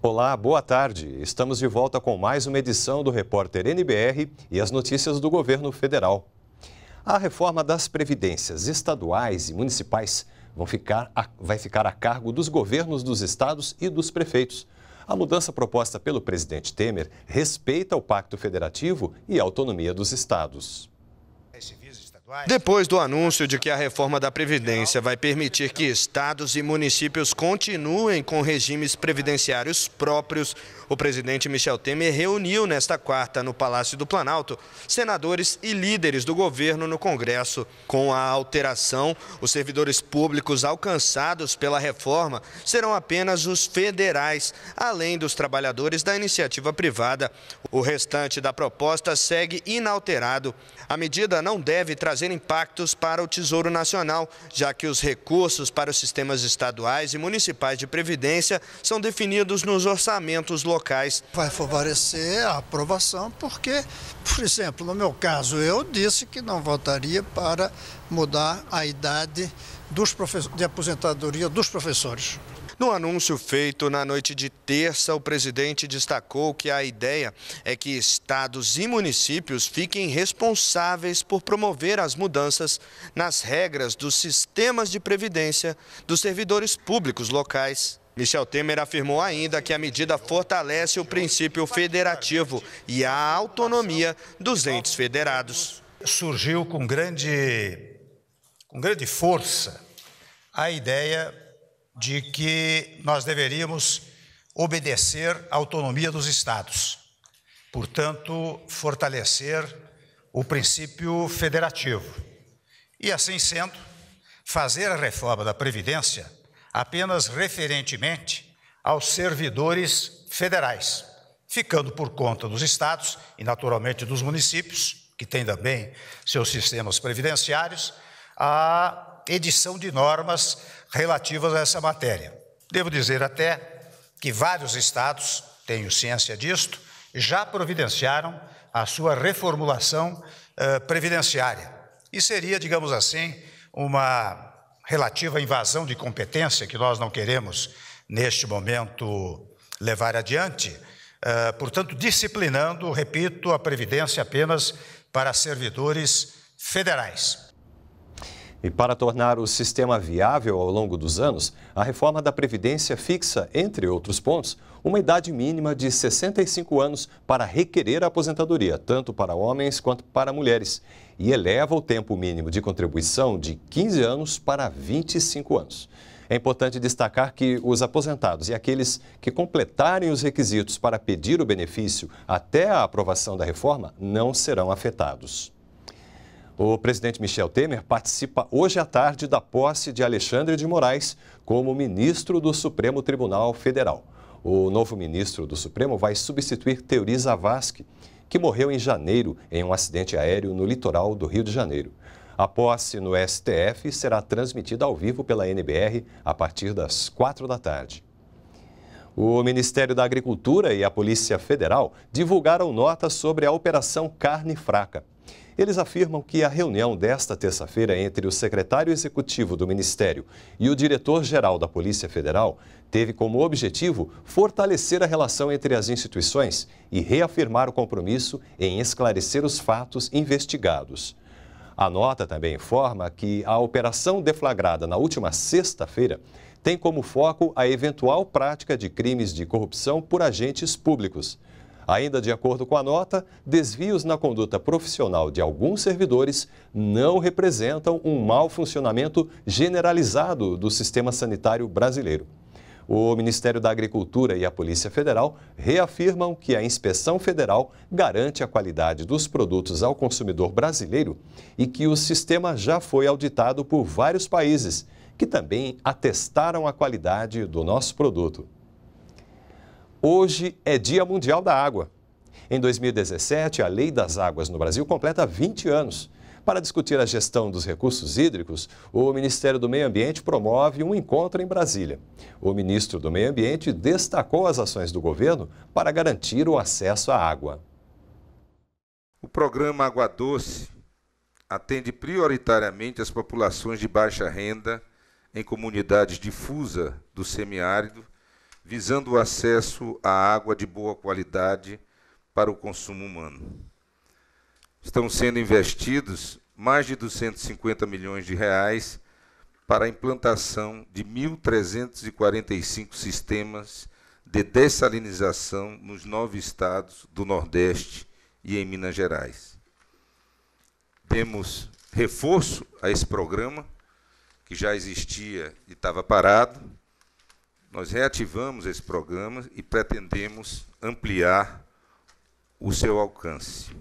Olá, boa tarde. Estamos de volta com mais uma edição do Repórter NBR e as notícias do governo federal. A reforma das previdências estaduais e municipais ficar a, vai ficar a cargo dos governos dos estados e dos prefeitos. A mudança proposta pelo presidente Temer respeita o Pacto Federativo e a autonomia dos estados. Depois do anúncio de que a reforma da Previdência vai permitir que estados e municípios continuem com regimes previdenciários próprios, o presidente Michel Temer reuniu nesta quarta, no Palácio do Planalto, senadores e líderes do governo no Congresso. Com a alteração, os servidores públicos alcançados pela reforma serão apenas os federais, além dos trabalhadores da iniciativa privada. O restante da proposta segue inalterado. A medida não deve trazer impactos para o Tesouro Nacional, já que os recursos para os sistemas estaduais e municipais de previdência são definidos nos orçamentos locais locais. Vai favorecer a aprovação, porque, por exemplo, no meu caso, eu disse que não votaria para mudar a idade dos de aposentadoria dos professores. No anúncio feito na noite de terça, o presidente destacou que a ideia é que estados e municípios fiquem responsáveis por promover as mudanças nas regras dos sistemas de previdência dos servidores públicos locais Michel Temer afirmou ainda que a medida fortalece o princípio federativo e a autonomia dos entes federados. Surgiu com grande, com grande força a ideia de que nós deveríamos obedecer à autonomia dos estados, portanto, fortalecer o princípio federativo. E assim sendo, fazer a reforma da Previdência apenas referentemente aos servidores federais, ficando por conta dos estados e, naturalmente, dos municípios, que têm também seus sistemas previdenciários, a edição de normas relativas a essa matéria. Devo dizer até que vários estados, tenho ciência disto, já providenciaram a sua reformulação eh, previdenciária. E seria, digamos assim, uma relativa à invasão de competência, que nós não queremos, neste momento, levar adiante, eh, portanto, disciplinando, repito, a Previdência apenas para servidores federais. E para tornar o sistema viável ao longo dos anos, a reforma da Previdência fixa, entre outros pontos, uma idade mínima de 65 anos para requerer a aposentadoria, tanto para homens quanto para mulheres, e eleva o tempo mínimo de contribuição de 15 anos para 25 anos. É importante destacar que os aposentados e aqueles que completarem os requisitos para pedir o benefício até a aprovação da reforma não serão afetados. O presidente Michel Temer participa hoje à tarde da posse de Alexandre de Moraes como ministro do Supremo Tribunal Federal. O novo ministro do Supremo vai substituir Teori Zavascki, que morreu em janeiro em um acidente aéreo no litoral do Rio de Janeiro. A posse no STF será transmitida ao vivo pela NBR a partir das quatro da tarde. O Ministério da Agricultura e a Polícia Federal divulgaram notas sobre a Operação Carne Fraca. Eles afirmam que a reunião desta terça-feira entre o secretário executivo do Ministério e o diretor-geral da Polícia Federal teve como objetivo fortalecer a relação entre as instituições e reafirmar o compromisso em esclarecer os fatos investigados. A nota também informa que a operação deflagrada na última sexta-feira tem como foco a eventual prática de crimes de corrupção por agentes públicos. Ainda de acordo com a nota, desvios na conduta profissional de alguns servidores não representam um mau funcionamento generalizado do sistema sanitário brasileiro. O Ministério da Agricultura e a Polícia Federal reafirmam que a inspeção federal garante a qualidade dos produtos ao consumidor brasileiro e que o sistema já foi auditado por vários países, que também atestaram a qualidade do nosso produto. Hoje é Dia Mundial da Água. Em 2017, a Lei das Águas no Brasil completa 20 anos. Para discutir a gestão dos recursos hídricos, o Ministério do Meio Ambiente promove um encontro em Brasília. O ministro do Meio Ambiente destacou as ações do governo para garantir o acesso à água. O programa Água Doce atende prioritariamente as populações de baixa renda em comunidades difusa do semiárido visando o acesso à água de boa qualidade para o consumo humano. Estão sendo investidos mais de 250 milhões de reais para a implantação de 1.345 sistemas de dessalinização nos nove estados do Nordeste e em Minas Gerais. Temos reforço a esse programa, que já existia e estava parado, nós reativamos esse programa e pretendemos ampliar o seu alcance.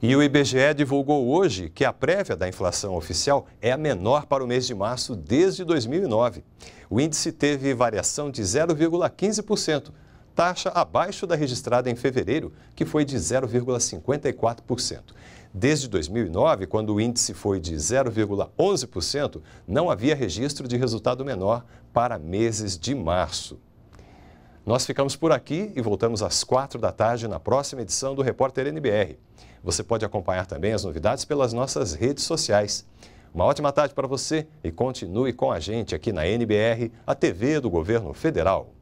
E o IBGE divulgou hoje que a prévia da inflação oficial é a menor para o mês de março desde 2009. O índice teve variação de 0,15%, taxa abaixo da registrada em fevereiro, que foi de 0,54%. Desde 2009, quando o índice foi de 0,11%, não havia registro de resultado menor para meses de março. Nós ficamos por aqui e voltamos às quatro da tarde na próxima edição do Repórter NBR. Você pode acompanhar também as novidades pelas nossas redes sociais. Uma ótima tarde para você e continue com a gente aqui na NBR, a TV do Governo Federal.